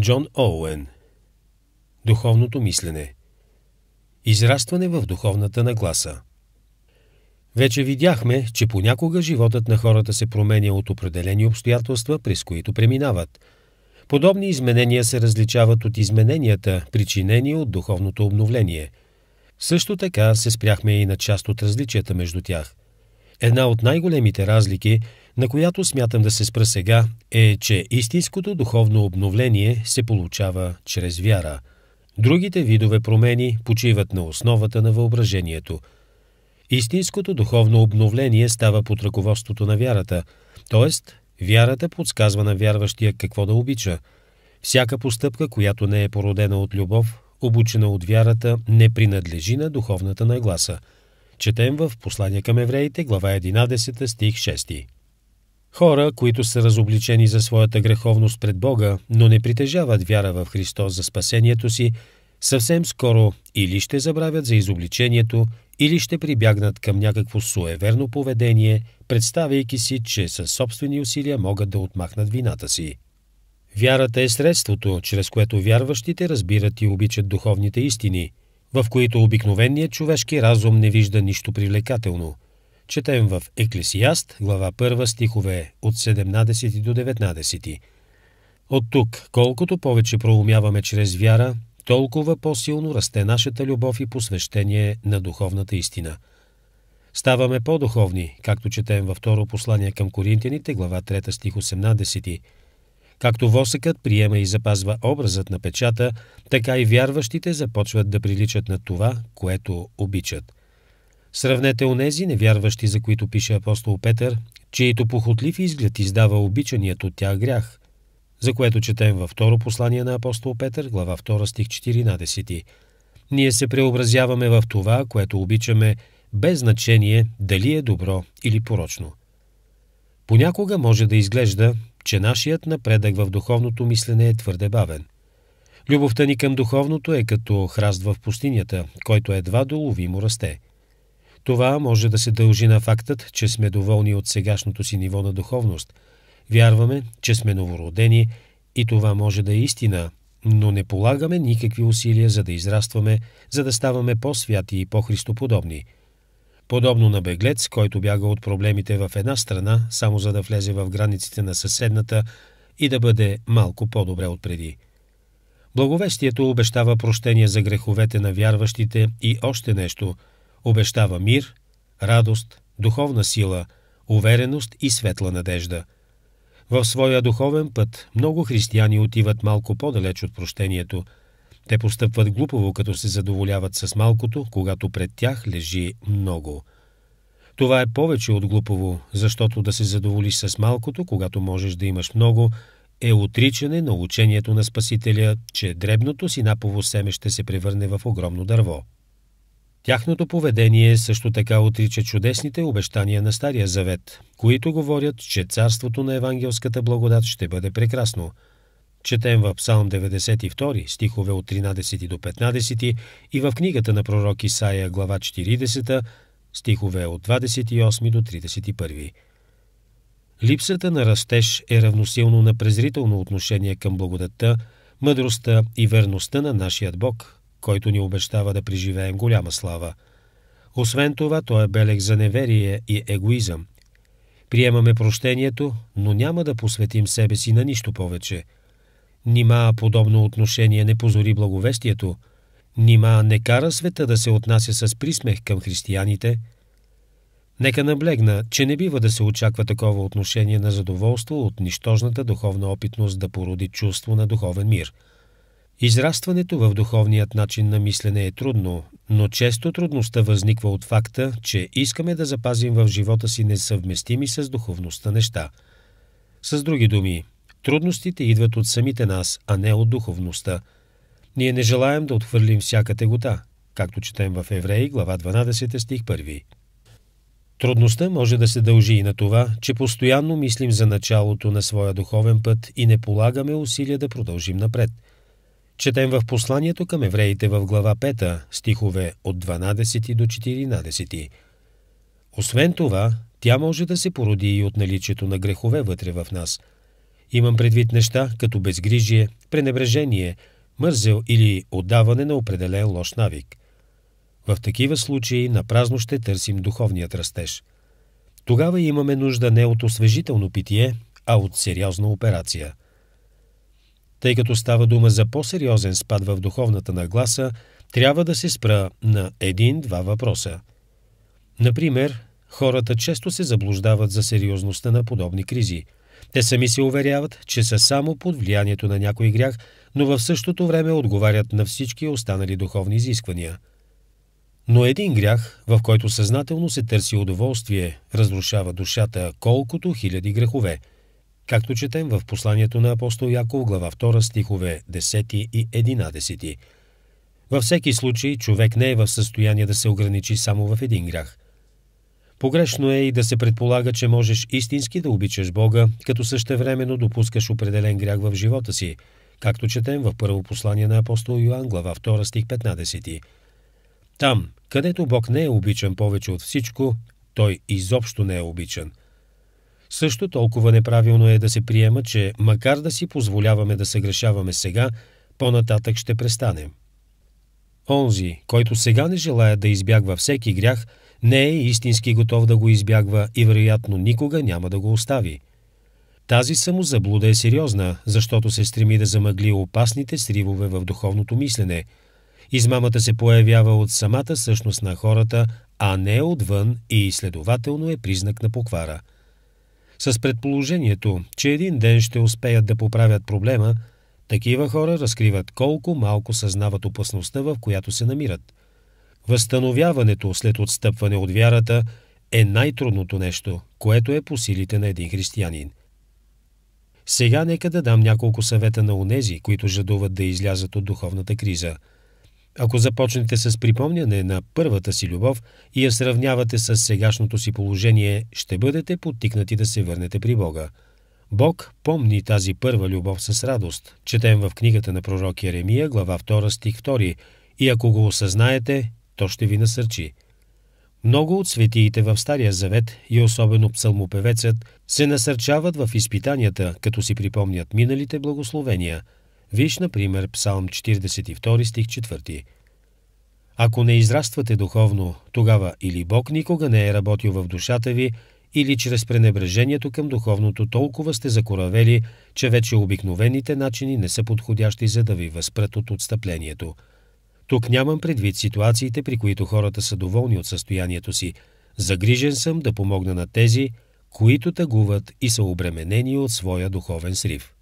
Джон Оуен Духовното мислене Израстване в духовната нагласа Вече видяхме, че понякога животът на хората се променя от определени обстоятелства, през които преминават. Подобни изменения се различават от измененията, причинени от духовното обновление. Също така се спряхме и на част от различията между тях – Една от най-големите разлики, на която смятам да се спра сега, е, че истинското духовно обновление се получава чрез вяра. Другите видове промени почиват на основата на въображението. Истинското духовно обновление става под ръководството на вярата, т.е. вярата подсказва на вярващия какво да обича. Всяка постъпка, която не е породена от любов, обучена от вярата, не принадлежи на духовната нагласа – Четем в Послание към евреите, глава 11, стих 6. Хора, които са разобличени за своята греховност пред Бога, но не притежават вяра в Христос за спасението си, съвсем скоро или ще забравят за изобличението, или ще прибягнат към някакво суеверно поведение, представяйки си, че със собствени усилия могат да отмахнат вината си. Вярата е средството, чрез което вярващите разбират и обичат духовните истини – в които обикновеният човешки разум не вижда нищо привлекателно. Четем в Еклесиаст, глава 1, стихове от 17 до 19. От тук, колкото повече проумяваме чрез вяра, толкова по-силно расте нашата любов и посвещение на духовната истина. Ставаме по-духовни, както четем във второ послание към Коринтияните, глава 3, стих Както восъкът приема и запазва образът на печата, така и вярващите започват да приличат на това, което обичат. Сравнете онези невярващи, за които пише апостол Петър, чието похотлив изглед издава обичаният от тях грях, за което четем във второ послание на апостол Петър, глава 2 стих 14. Ние се преобразяваме в това, което обичаме, без значение дали е добро или порочно – Понякога може да изглежда, че нашият напредък в духовното мислене е твърде бавен. Любовта ни към духовното е като храст в пустинята, който едва доловимо расте. Това може да се дължи на фактът, че сме доволни от сегашното си ниво на духовност. Вярваме, че сме новородени и това може да е истина, но не полагаме никакви усилия за да израстваме, за да ставаме по-святи и по-христоподобни – Подобно на беглец, който бяга от проблемите в една страна, само за да влезе в границите на съседната и да бъде малко по-добре от преди. Благовестието обещава прощение за греховете на вярващите и още нещо – обещава мир, радост, духовна сила, увереност и светла надежда. В своя духовен път много християни отиват малко по-далеч от прощението – те постъпват глупово, като се задоволяват с малкото, когато пред тях лежи много. Това е повече от глупово, защото да се задоволиш с малкото, когато можеш да имаш много, е отричане на учението на Спасителя, че дребното синапово семе ще се превърне в огромно дърво. Тяхното поведение също така отрича чудесните обещания на Стария Завет, които говорят, че царството на евангелската благодат ще бъде прекрасно – Четем в Псалм 92, стихове от 13 до 15 и в книгата на пророк Исаия, глава 40, стихове от 28 до 31. Липсата на растеж е равносилно на презрително отношение към благодатта, мъдростта и верността на нашият Бог, който ни обещава да преживеем голяма слава. Освен това, той е белег за неверие и егоизъм. Приемаме прощението, но няма да посветим себе си на нищо повече – Нима подобно отношение не позори благовестието? Нима не кара света да се отнася с присмех към християните? Нека наблегна, че не бива да се очаква такова отношение на задоволство от нищожната духовна опитност да породи чувство на духовен мир. Израстването в духовният начин на мислене е трудно, но често трудността възниква от факта, че искаме да запазим в живота си несъвместими с духовността неща. С други думи, Трудностите идват от самите нас, а не от духовността. Ние не желаем да отхвърлим всяка тегота, както четем в Евреи, глава 12, стих 1. Трудността може да се дължи и на това, че постоянно мислим за началото на своя духовен път и не полагаме усилия да продължим напред. Четем в посланието към евреите в глава 5, стихове от 12 до 14. Освен това, тя може да се породи и от наличието на грехове вътре в нас – Имам предвид неща като безгрижие, пренебрежение, мързел или отдаване на определен лош навик. В такива случаи на празно ще търсим духовният растеж. Тогава имаме нужда не от освежително питие, а от сериозна операция. Тъй като става дума за по-сериозен спад в духовната нагласа, трябва да се спра на един-два въпроса. Например, хората често се заблуждават за сериозността на подобни кризи – те сами се уверяват, че са само под влиянието на някой грях, но в същото време отговарят на всички останали духовни изисквания. Но един грях, в който съзнателно се търси удоволствие, разрушава душата колкото хиляди грехове, както четем в посланието на апостол Яков, глава 2, стихове 10 и 11. Във всеки случай, човек не е в състояние да се ограничи само в един грях – Погрешно е и да се предполага, че можеш истински да обичаш Бога, като същевременно допускаш определен грях в живота си, както четем в първо послание на апостол Йоанн, глава 2 стих 15. Там, където Бог не е обичан повече от всичко, той изобщо не е обичан. Също толкова неправилно е да се приема, че макар да си позволяваме да съгрешаваме сега, по-нататък ще престанем. Онзи, който сега не желая да избягва всеки грях – не е истински готов да го избягва и вероятно никога няма да го остави. Тази самозаблуда е сериозна, защото се стреми да замъгли опасните сривове в духовното мислене. Измамата се появява от самата същност на хората, а не отвън и следователно е признак на поквара. С предположението, че един ден ще успеят да поправят проблема, такива хора разкриват колко малко съзнават опасността, в която се намират – Възстановяването след отстъпване от вярата е най-трудното нещо, което е по силите на един християнин. Сега нека да дам няколко съвета на онези, които жадуват да излязат от духовната криза. Ако започнете с припомняне на първата си любов и я сравнявате с сегашното си положение, ще бъдете подтикнати да се върнете при Бога. Бог помни тази първа любов с радост. Четем в книгата на пророк Еремия, глава 2, стих 2. И ако го осъзнаете, то ще ви насърчи. Много от светиите в Стария Завет и особено псалмопевецът се насърчават в изпитанията, като си припомнят миналите благословения. Виж, например, Псалм 42 стих 4. Ако не израствате духовно, тогава или Бог никога не е работил в душата ви, или чрез пренебрежението към духовното толкова сте закоравели, че вече обикновените начини не са подходящи за да ви възпрат от отстъплението – тук нямам предвид ситуациите, при които хората са доволни от състоянието си. Загрижен съм да помогна на тези, които тъгуват и са обременени от своя духовен срив.